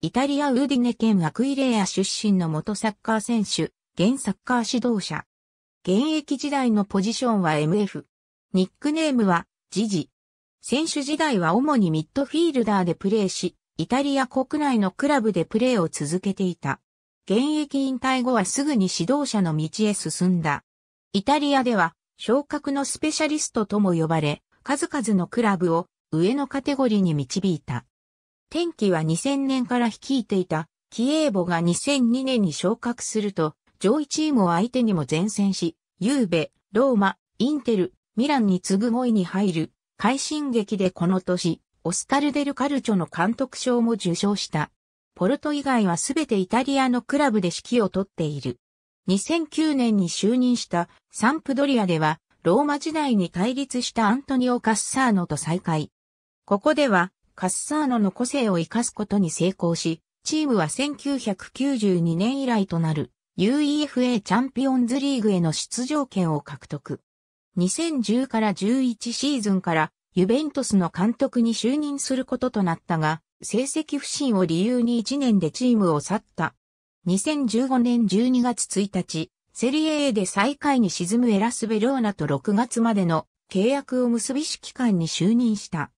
イタリア・ウーディネ県アクイレア出身の元サッカー選手、現サッカー指導者。現役時代のポジションは MF。ニックネームは、ジジ。選手時代は主にミッドフィールダーでプレーし、イタリア国内のクラブでプレーを続けていた。現役引退後はすぐに指導者の道へ進んだ。イタリアでは、昇格のスペシャリストとも呼ばれ、数々のクラブを上のカテゴリーに導いた。天気は2000年から率いていた、キエーボが2002年に昇格すると、上位チームを相手にも前線し、ユーベ、ローマ、インテル、ミランに次ぐ5位に入る、快進撃でこの年、オスカル・デル・カルチョの監督賞も受賞した。ポルト以外はすべてイタリアのクラブで指揮をとっている。2009年に就任したサンプドリアでは、ローマ時代に対立したアントニオ・カッサーノと再会。ここでは、カッサーノの個性を生かすことに成功し、チームは1992年以来となる UEFA チャンピオンズリーグへの出場権を獲得。2010から11シーズンからユベントスの監督に就任することとなったが、成績不振を理由に1年でチームを去った。2015年12月1日、セリエ A で最下位に沈むエラスベローナと6月までの契約を結び指揮官に就任した。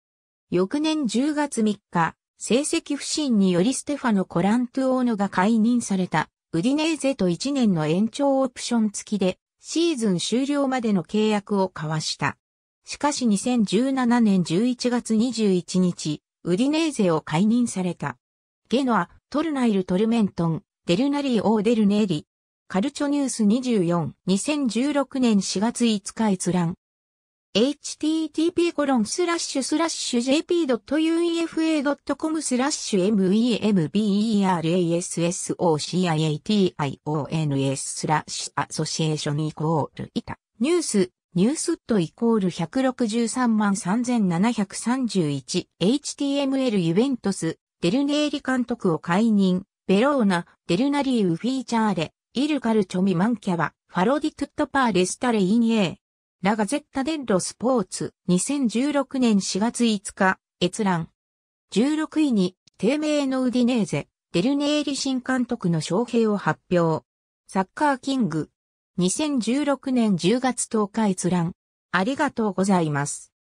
翌年10月3日、成績不振によりステファノ・コラントゥオーノが解任された、ウディネーゼと1年の延長オプション付きで、シーズン終了までの契約を交わした。しかし2017年11月21日、ウディネーゼを解任された。ゲノア、トルナイル・トルメントン、デルナリー・オーデルネーリ。カルチョニュース24、2016年4月5日閲覧。http://jp.uefa.com スラッシュ m e m b e r a s s o c i a t i o n スラッシュアソシエーションイコールイタニュース、ニュースットイコール163万3731 html ユベントス、デルネーリ監督を解任、ベローナ、デルナリーウフィーチャーレ、イルカルチョミマンキャバ、ファロディトゥットパーレスタレインエー。ラガゼッタ・デンロ・スポーツ、2016年4月5日、閲覧。16位に、低迷のウディネーゼ、デルネーリ新監督の招聘を発表。サッカーキング。2016年10月10日閲覧。ありがとうございます。